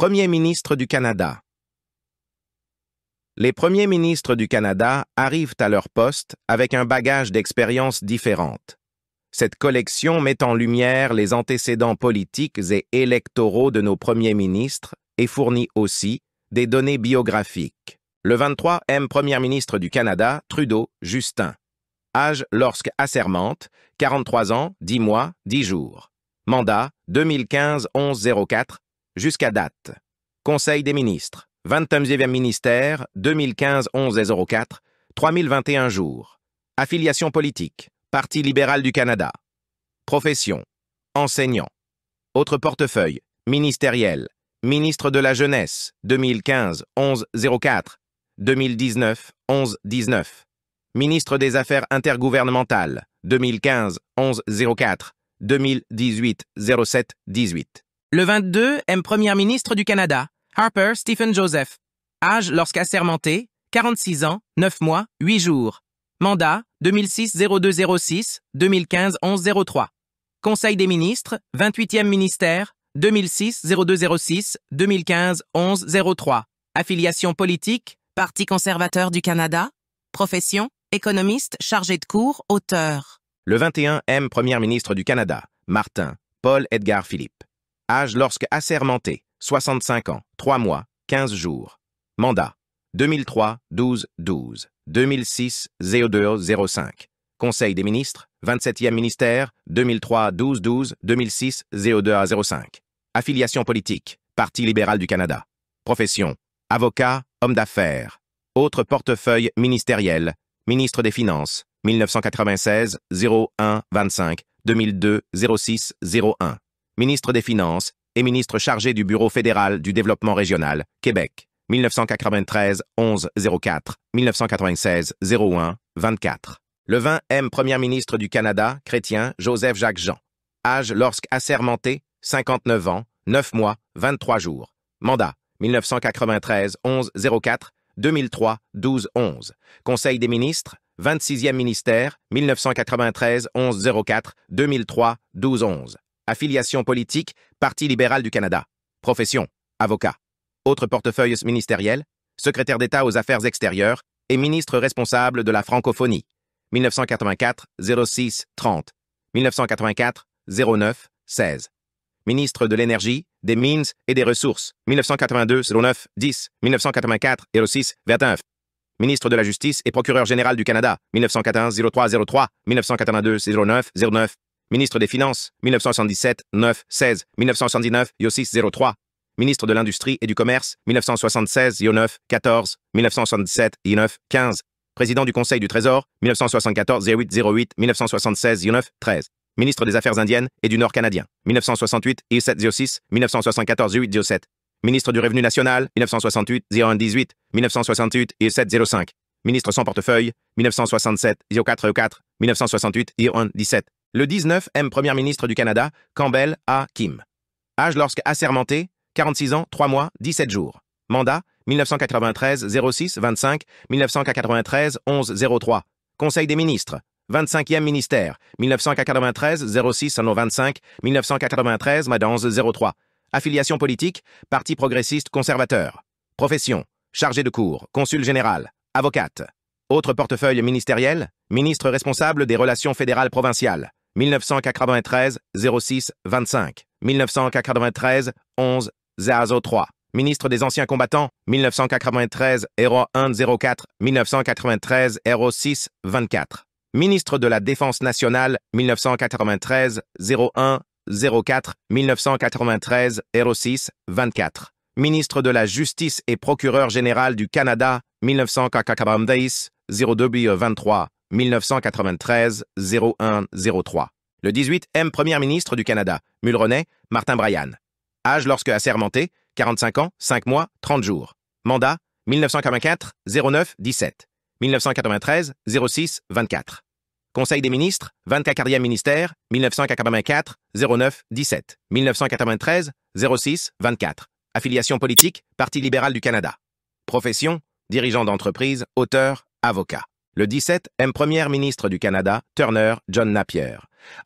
Premier ministre du Canada. Les premiers ministres du Canada arrivent à leur poste avec un bagage d'expériences différentes. Cette collection met en lumière les antécédents politiques et électoraux de nos premiers ministres et fournit aussi des données biographiques. Le 23 M Premier ministre du Canada, Trudeau, Justin. Âge lorsque assermente, 43 ans, 10 mois, 10 jours. Mandat 2015-11-04, Jusqu'à date. Conseil des ministres. 20 e ministère, 2015-11-04, 3021 jours. Affiliation politique. Parti libéral du Canada. Profession. Enseignant. Autre portefeuille. Ministériel. Ministre de la Jeunesse, 2015-11-04, 2019-11-19. Ministre des Affaires intergouvernementales, 2015-11-04, 2018-07-18. Le 22, M. Premier ministre du Canada, Harper Stephen Joseph. Âge lorsqu'assermenté, 46 ans, 9 mois, 8 jours. Mandat 2006-0206, 2015-1103. Conseil des ministres, 28e ministère, 2006-0206, 2015-1103. Affiliation politique, Parti conservateur du Canada. Profession, économiste chargé de cours, auteur. Le 21 M. Premier ministre du Canada, Martin, Paul Edgar Philippe. Âge lorsque assermenté, 65 ans, 3 mois, 15 jours. Mandat 2003 12 12 2006 02 05. Conseil des ministres, 27e ministère, 2003 12 12 2006 02 05. Affiliation politique, Parti libéral du Canada. Profession, avocat, homme d'affaires. Autre portefeuille ministériel, ministre des Finances, 1996 01 25 2002 06 01 ministre des Finances et ministre chargé du Bureau fédéral du développement régional, Québec, 1993-11-04, 1996-01-24. Le 20 M Premier ministre du Canada, chrétien, Joseph-Jacques Jean. Âge lorsque assermenté, 59 ans, 9 mois, 23 jours. Mandat, 1993-11-04, 2003-12-11. Conseil des ministres, 26e ministère, 1993-11-04, 2003-12-11. Affiliation politique, Parti libéral du Canada. Profession, avocat. Autre portefeuille ministériel, secrétaire d'État aux affaires extérieures et ministre responsable de la francophonie. 1984 06 30. 1984 09 16. Ministre de l'énergie, des mines et des ressources. 1982 09 10. 1984 06 29 ministre de la Justice et procureur général du Canada, 1914 03 03, 1982 09 09, Ministre des Finances, 1977, 9, 16, 1979, IO6, 03. Ministre de l'Industrie et du Commerce, 1976, IO9, 14, 1977, I9, 15. Président du Conseil du Trésor, 1974, 08, 08, 1976, IO9, 13. Ministre des Affaires indiennes et du Nord canadien, 1968, 0706, 7 06, 1974, 08 07. Ministre du Revenu national, 1968, 01, 18, 1968, 0705, 7 05. Ministre sans portefeuille, 1967, 04 4 1968, 0117. 17. Le 19 M Premier ministre du Canada, Campbell A. Kim. Âge lorsque assermenté, 46 ans, 3 mois, 17 jours. Mandat, 1993 06 25, 1993 11 03. Conseil des ministres, 25e ministère, 1993 06 25, 1993 11 03. Affiliation politique, Parti progressiste conservateur. Profession, chargé de cours, consul général, avocate. Autre portefeuille ministériel, ministre responsable des relations fédérales provinciales. 1993 06 25 1993 11 03 Ministre des Anciens Combattants 1993 01 04 1993 06 24 Ministre de la Défense Nationale 1993 01 04 1993 06 24 Ministre de la Justice et Procureur Général du Canada 1993 02 23 1993 01 03 Le 18, M Premier ministre du Canada, Mulroney, Martin Bryan. Âge lorsque assermenté, 45 ans, 5 mois, 30 jours. Mandat, 1984 09 17. 1993 06 24. Conseil des ministres, 24e ministère, 1984 09 17. 1993 06 24. Affiliation politique, Parti libéral du Canada. Profession, dirigeant d'entreprise, auteur, avocat. Le 17, M. Premier ministre du Canada, Turner, John Napier.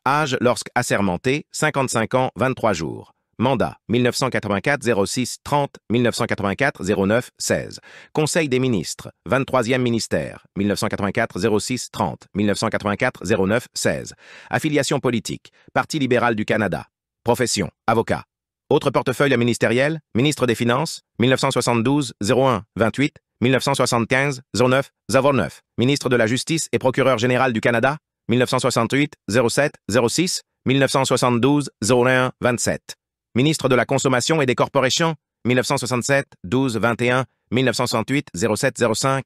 Âge assermenté, 55 ans, 23 jours. Mandat 1984 06 30 1984 09 16. Conseil des ministres 23e ministère 1984 06 30 1984 09 16. Affiliation politique Parti libéral du Canada. Profession avocat. Autre portefeuille ministériel ministre des Finances 1972 01 28 1975 09 09. Ministre de la Justice et procureur général du Canada 1968 07 06 1972 01 27. Ministre de la Consommation et des Corporations 1967 12 21 1968 07 05.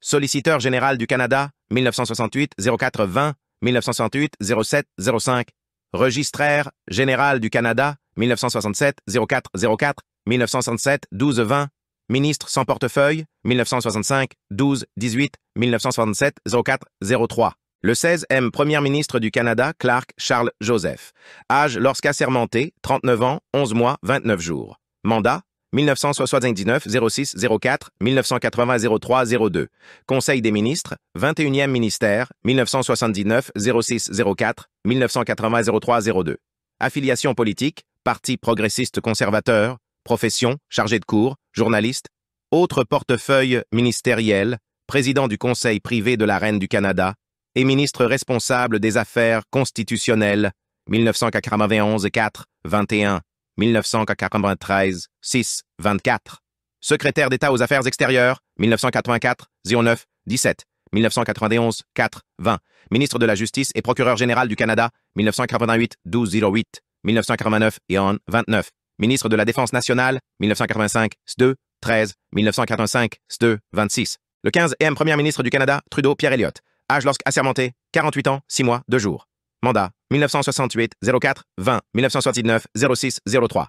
Solliciteur général du Canada 1968 04 20 1968 07 05. Registraire général du Canada 1967 04 04 1967 12 20 Ministre sans portefeuille, 1965, 12, 18, 1967, 04, 03. Le 16 M. Premier ministre du Canada, Clark Charles Joseph. Âge lorsqu'assermenté, 39 ans, 11 mois, 29 jours. Mandat, 1979 06 04 1980 03 02. Conseil des ministres, 21e ministère, 1979 06 04 1980 03 02. Affiliation politique, Parti progressiste conservateur, profession, chargé de cours, journaliste, autre portefeuille ministériel, président du Conseil privé de la Reine du Canada et ministre responsable des Affaires constitutionnelles 1991 4 21 1993 6 24 secrétaire d'État aux Affaires extérieures 1984 09 17 1991 4 20 ministre de la Justice et procureur général du Canada 1988 12 08 1989 et en 29 ministre de la Défense nationale, 1985, S2, 13, 1985, 2 26. Le 15 e Premier ministre du Canada, Trudeau Pierre Elliott. Âge lorsque assermenté, 48 ans, 6 mois, 2 jours. Mandat 1968 04 20 1969 06 03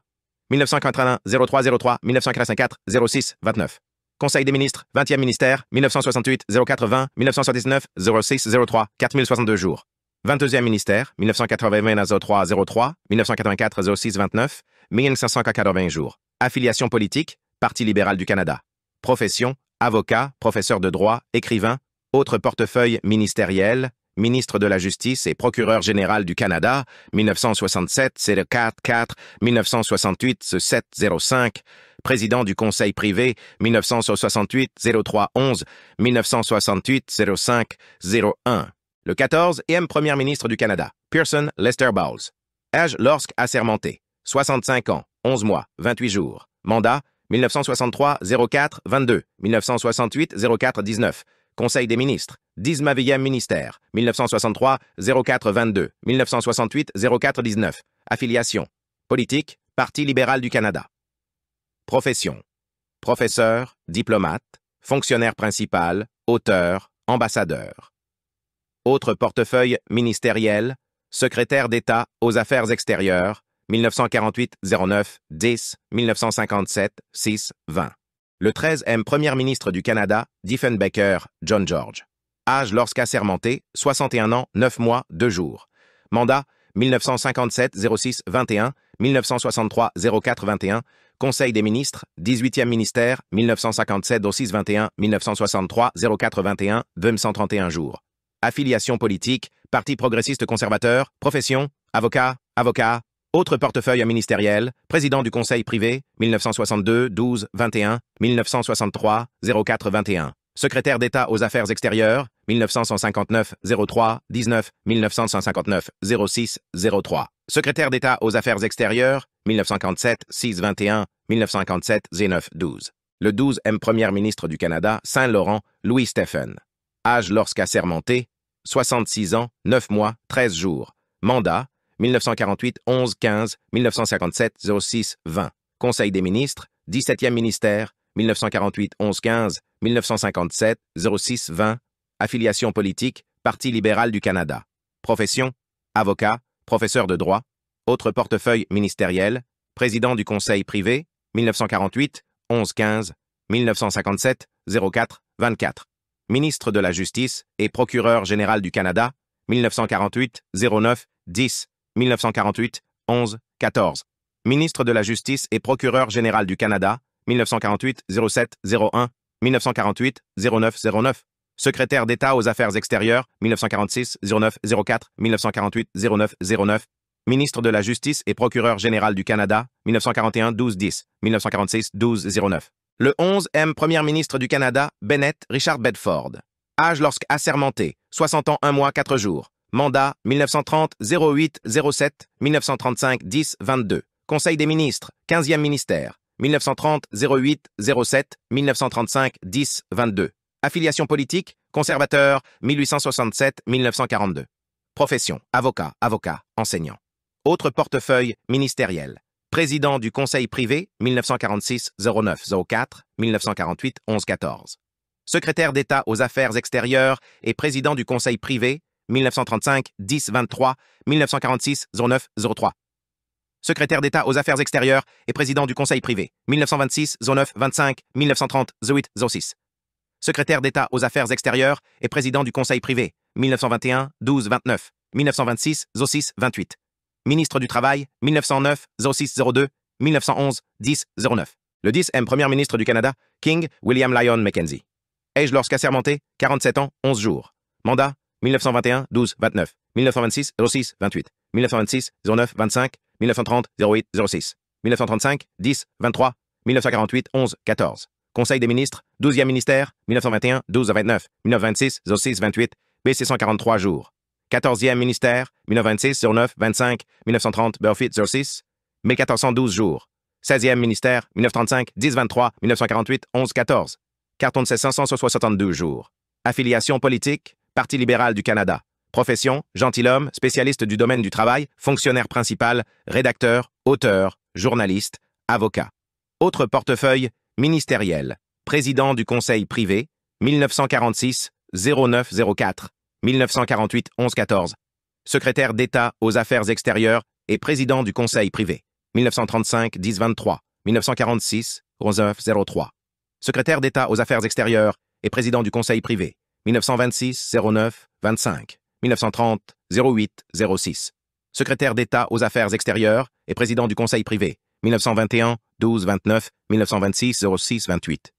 1981 03 03 1984 06 29 Conseil des ministres 20e ministère 1968 04 20 1979 06 03 4062 jours 22e ministère, 1980-03-03, 1984-06-29, 1580 jours. Affiliation politique, Parti libéral du Canada. Profession, avocat, professeur de droit, écrivain, autre portefeuille ministériel, ministre de la Justice et procureur général du Canada, 1967 04 1968 07 05 président du Conseil privé, 1968 03 11, 1968 05 01. Le 14, e Premier ministre du Canada, Pearson Lester Bowles. Âge lorsque assermenté. 65 ans, 11 mois, 28 jours. Mandat 1963-04-22, 1968-04-19. Conseil des ministres. 19e ministère, 1963-04-22, 1968-04-19. Affiliation. Politique, Parti libéral du Canada. Profession. Professeur, diplomate, fonctionnaire principal, auteur, ambassadeur. Autre portefeuille ministériel, secrétaire d'État aux Affaires extérieures, 1948-09, 10, 1957, 6, 20. Le 13e Premier ministre du Canada, Diefenbaker, John George. Âge lorsqu'assermenté, 61 ans, 9 mois, 2 jours. Mandat 1957-06-21, 1963-04-21, Conseil des ministres, 18e ministère, 1957-06-21, 1963-04-21, 231 jours affiliation politique, parti progressiste conservateur, profession, avocat, avocat, autre portefeuille ministériel, président du conseil privé, 1962 12 21, 1963 04 21, secrétaire d'État aux affaires extérieures, 1959 03 19, 1959 06 03, secrétaire d'État aux affaires extérieures, 1957 6 21, 1957 09 12. Le 12e Premier ministre du Canada, Saint-Laurent, Louis Stephen. Âge lorsqu'assermenté, 66 ans, 9 mois, 13 jours. Mandat, 1948 11 15 1957 06 20. Conseil des ministres, 17e ministère, 1948 11 15 1957 06 20. Affiliation politique, Parti libéral du Canada. Profession, avocat, professeur de droit. Autre portefeuille ministériel, président du Conseil privé, 1948 11 15 1957 04 24 ministre de la Justice et procureur général du Canada, 1948, 09, 10, 1948, 11, 14. Ministre de la Justice et procureur général du Canada, 1948, 07, 01, 1948, 09, 09. Secrétaire d'État aux Affaires extérieures, 1946, 09, 04, 1948, 09, 09. Ministre de la Justice et procureur général du Canada, 1941, 12, 10, 1946, 12, 09. Le 11 M Premier ministre du Canada, Bennett Richard Bedford. Âge lorsque assermenté, 60 ans 1 mois 4 jours. Mandat 1930-08-07, 1935-10-22. Conseil des ministres, 15e ministère, 1930-08-07, 1935-10-22. Affiliation politique, conservateur, 1867-1942. Profession, avocat, avocat, enseignant. Autre portefeuille ministériel président du Conseil privé 1946-09-04, 1948-11-14. Secrétaire d'État aux Affaires extérieures et président du Conseil privé 1935-10-23, 1946-09-03. Secrétaire d'État aux Affaires extérieures et président du Conseil privé 1926-09-25, 1930-08-06. Secrétaire d'État aux Affaires extérieures et président du Conseil privé 1921-12-29, 1926-06-28 ministre du Travail, 1909 06 02 1911 10 09. Le 10 M Premier ministre du Canada, King William Lyon Mackenzie. Age lorsqu'à sermenté, 47 ans, 11 jours. Mandat, 1921 12 29. 1926 06 28. 1926 09 25. 1930 08 06. 1935 10 23. 1948 11 14. Conseil des ministres, 12e ministère, 1921 12 29. 1926 06 28. BC 143 jours. 14e ministère, 1926 09 25, 1930, Burfitt 06, 1412 jours. 16e ministère, 1935, 10-23, 1948, 11-14. Carton de 572 jours. Affiliation politique, Parti libéral du Canada. Profession, gentilhomme, spécialiste du domaine du travail, fonctionnaire principal, rédacteur, auteur, journaliste, avocat. Autre portefeuille, ministériel. Président du conseil privé, 1946-0904. 09 1948-11-14, secrétaire d'État aux Affaires extérieures et président du Conseil privé, 1935-10-23, 1946-11-03, secrétaire d'État aux Affaires extérieures et président du Conseil privé, 1926-09-25, 1930-08-06, secrétaire d'État aux Affaires extérieures et président du Conseil privé, 1921, 12, 29, 1926, 06, 28.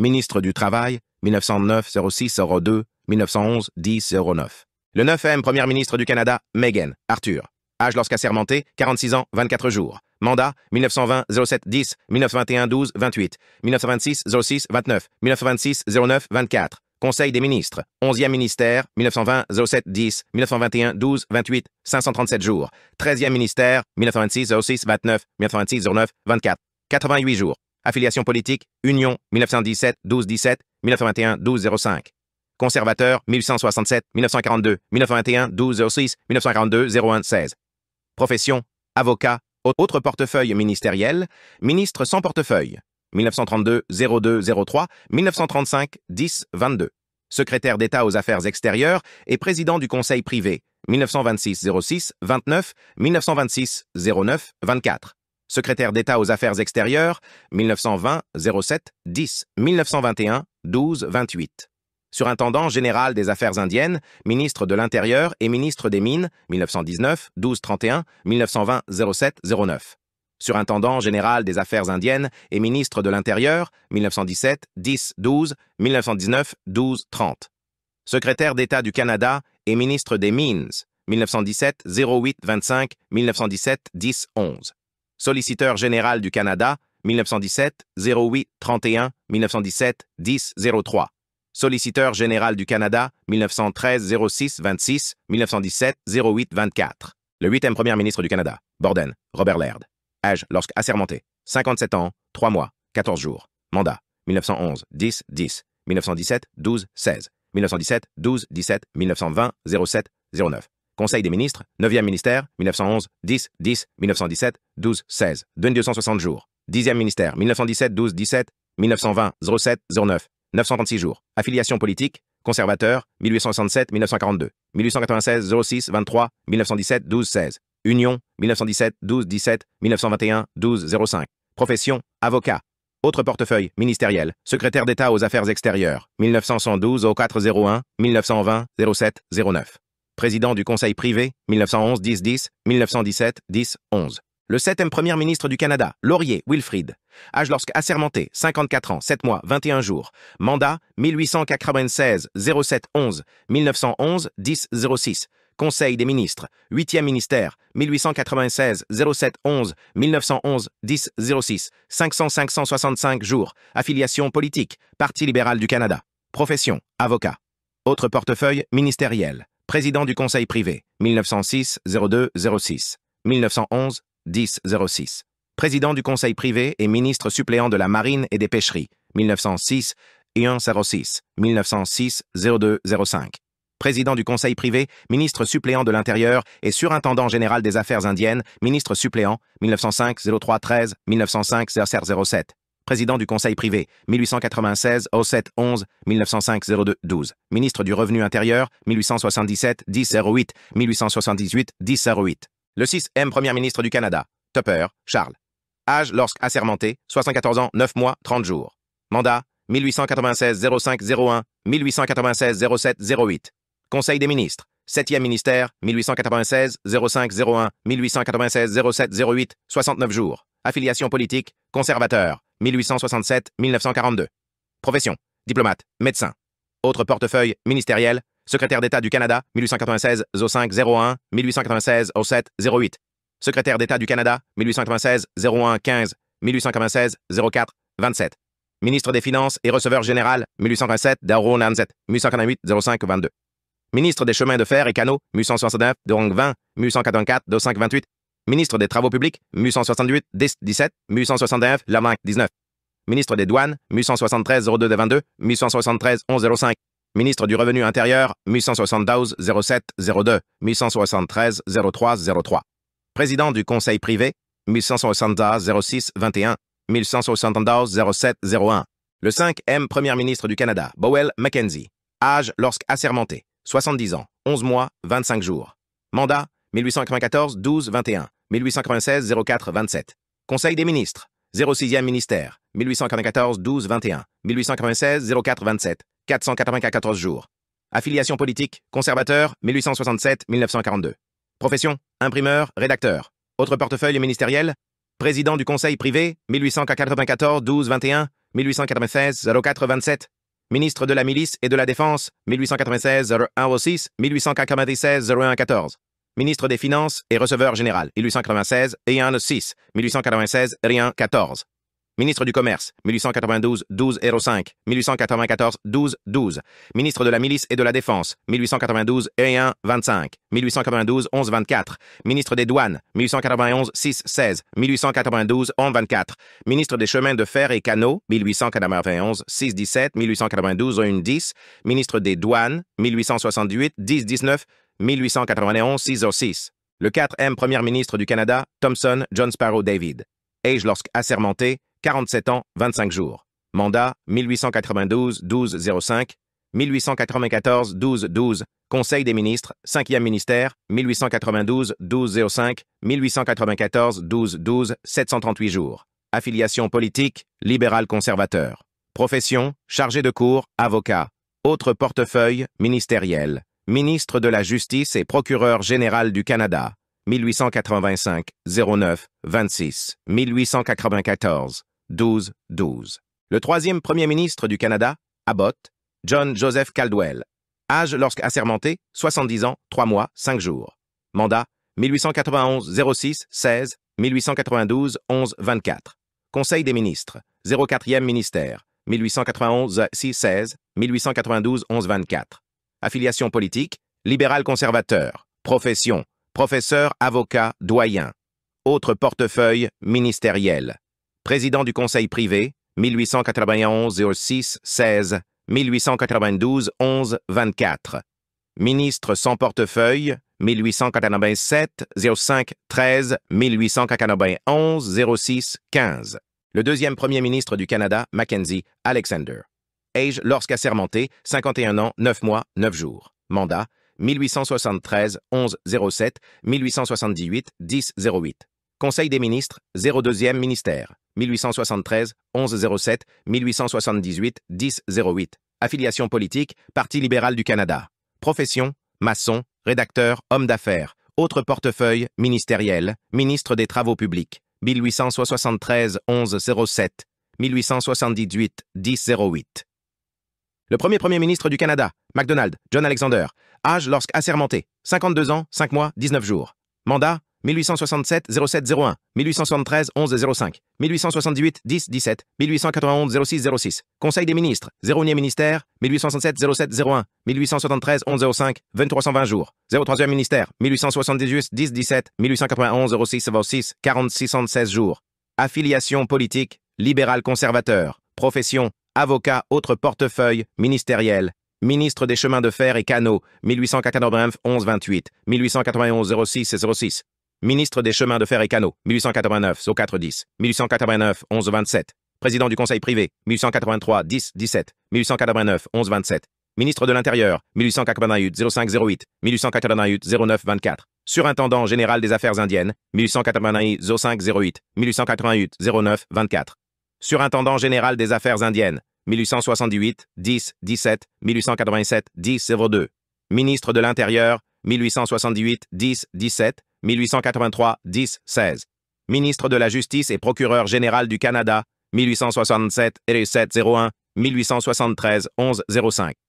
Ministre du Travail, 1909, 06, 02, 1911-10-09. Le 9e Premier ministre du Canada, Megan Arthur. Âge lorsqu'à sermenté, 46 ans, 24 jours. Mandat 1920 07 10, 1921 12 28, 1926 06 29, 1926 09 24. Conseil des ministres, 11e ministère, 1920 07 10, 1921 12 28, 537 jours. 13e ministère, 1926 06 29, 1926 09 24, 88 jours. Affiliation politique, Union, 1917 12 17, 1921 12 05. Conservateur, 1867, 1942, 1921, 1206 06, 1942, 01 16. Profession, avocat, autre portefeuille ministériel, ministre sans portefeuille, 1932 02 03, 1935 10 22. Secrétaire d'État aux Affaires extérieures et président du Conseil privé, 1926 06 29, 1926 09 24. Secrétaire d'État aux Affaires extérieures, 1920 07 10, 1921 12 28 surintendant général des Affaires indiennes, ministre de l'Intérieur et ministre des Mines 1919 1231 1920 07 09. Surintendant général des Affaires indiennes et ministre de l'Intérieur 1917 10 12 1919 12 30. Secrétaire d'État du Canada et ministre des Mines 1917 08 25 1917 10 11. Solliciteur général du Canada 1917 08 31 1917 10 03 solliciteur général du Canada, 1913-06-26, 1917-08-24. Le huitième premier ministre du Canada, Borden, Robert Laird. Âge, lorsque assermenté, 57 ans, 3 mois, 14 jours. Mandat, 1911-10-10, 1917-12-16, 1917-12-17, 1920-07-09. Conseil des ministres, 9e ministère, 1911-10-10, 1917-12-16, 260 jours. 10e ministère, 1917-12-17, 1920-07-09. 936 jours. Affiliation politique, conservateur, 1867-1942. 1896 06 23 1917 12 16. Union, 1917 12 17 1921 12 05. Profession, avocat. Autre portefeuille, ministériel, secrétaire d'État aux Affaires extérieures, 1912 04 01 1920 07 09. Président du Conseil privé, 1911 10 10, 1917 10 11. Le 7e Premier ministre du Canada, Laurier Wilfrid, âge lorsque assermenté, 54 ans, 7 mois, 21 jours, mandat 1896 07 11 1911 10 06, Conseil des ministres, 8e ministère, 1896 07 11 1911 10 06, 500 565 jours, affiliation politique, Parti libéral du Canada, profession, avocat. Autre portefeuille, ministériel, président du Conseil privé, 1906 02 06, 1911 1006. Président du Conseil privé et ministre suppléant de la Marine et des Pêcheries, 1906 et 106, 1906 0205. Président du Conseil privé, ministre suppléant de l'Intérieur et surintendant général des Affaires indiennes, ministre suppléant, 1905 03 13, 1905 07 président du Conseil privé, 1896 07 11 1905 02 12, ministre du Revenu intérieur, 1877 10 08 1878 10 08. Le 6, M Premier ministre du Canada, Tupper, Charles. Âge lorsque assermenté, 74 ans, 9 mois, 30 jours. Mandat, 1896-05-01, 1896-07-08. Conseil des ministres, 7e ministère, 1896-05-01, 1896-07-08, 69 jours. Affiliation politique, conservateur, 1867-1942. Profession, diplomate, médecin. Autre portefeuille, ministériel, Secrétaire d'État du Canada, 1896 05 01 1896 07 08. Secrétaire d'État du Canada, 1896 01 15 1896 04 27. Ministre des Finances et receveur général, 1827 09 Nanzet, 1898 05 22. Ministre des Chemins de Fer et Canaux, 1869 Rong 20 1884 28 Ministre des Travaux Publics, 1868 10 17 1869 19. Ministre des Douanes, 1873 02 22 1873 11 05 ministre du Revenu intérieur, 1172 07 02, 1173 03 03. Président du Conseil privé, 1172 06 21, 1172 07 01. Le 5 M Premier ministre du Canada, Bowell Mackenzie. Âge lorsque assermenté, 70 ans, 11 mois, 25 jours. Mandat, 1894 12 21, 1896 04 27. Conseil des ministres, 06e ministère, 1894 12 21, 1896 04 27. 494 jours. Affiliation politique, conservateur, 1867-1942. Profession, imprimeur, rédacteur. Autre portefeuille ministériel, président du conseil privé, 1894-12-21, 1896-04-27. Ministre de la Milice et de la Défense, 1896-01-06, 1896-01-14. Ministre des Finances et receveur général, 1896 01 6 1896 01 14 Ministre du Commerce, 1892, 1205 1894, 12 12. Ministre de la Milice et de la Défense, 1892, 1 25, 1892, 11 24. Ministre des Douanes, 1891, 6 16, 1892, 11 24. Ministre des Chemins de Fer et Canaux, 1891, 6 17, 1892, 1 10. Ministre des Douanes, 1868, 10 19, 1891, 6 06. Le 4M Premier ministre du Canada, Thomson John Sparrow David. Age lorsque assermenté, 47 ans, 25 jours. Mandat 1892-1205, 1894-12-12, Conseil des ministres, 5e ministère, 1892-1205, 1894-12-12, 738 jours. Affiliation politique, libéral-conservateur. Profession, chargé de cours, avocat. Autre portefeuille, ministériel. Ministre de la Justice et procureur général du Canada. 1885-09-26. 1894. 12-12. Le troisième Premier ministre du Canada, Abbott, John Joseph Caldwell. Âge lorsque assermenté, 70 ans, 3 mois, 5 jours. Mandat 1891-06-16, 1892-11-24. Conseil des ministres, 04e ministère, 1891-6-16, 1892-11-24. Affiliation politique, libéral-conservateur. Profession, professeur, avocat, doyen. Autre portefeuille ministériel président du Conseil privé, 1891-06-16, 1892-11-24. Ministre sans portefeuille, 1897 05 13 1891-06-15. Le deuxième premier ministre du Canada, Mackenzie Alexander. Age sermenté, 51 ans, 9 mois, 9 jours. Mandat, 1873-11-07, 1878-10-08. Conseil des ministres, 02e ministère, 1873, 1107, 1878, 1008. Affiliation politique, Parti libéral du Canada. Profession, maçon, rédacteur, homme d'affaires. Autre portefeuille, ministériel, ministre des Travaux publics. 1873 1107 1878 1008 Le premier Premier ministre du Canada, MacDonald, John Alexander. Âge lorsque assermenté, 52 ans, 5 mois, 19 jours. Mandat, 1867 0701, 1873 1105, 1878 10 17, 1891 06 06. Conseil des ministres, 01er ministère, 1867 0701 1873 1105, 2320 jours. 03e ministère, 1878 10 17, 1891 06 06, 4616 jours. Affiliation politique, libéral-conservateur. Profession, avocat, autre portefeuille, ministériel, ministre des chemins de fer et canaux, 11 1128 1891-06 06. Ministre des Chemins de Fer et Canaux, 1889, 10 1889, 11 27 Président du Conseil privé, 1883, 10, 17, 1889, 11 27 Ministre de l'Intérieur, 1888, 0508, 1888, 09 24 Surintendant général des Affaires indiennes, 1888, 08, 1888, 09 24 Surintendant général des Affaires indiennes, 1878, 10, 17, 1887, 10, 02. Ministre de l'Intérieur, 1878, 10, 17, 1883-10-16. Ministre de la Justice et procureur général du Canada, 1867 7 01 1873 1873-11-05.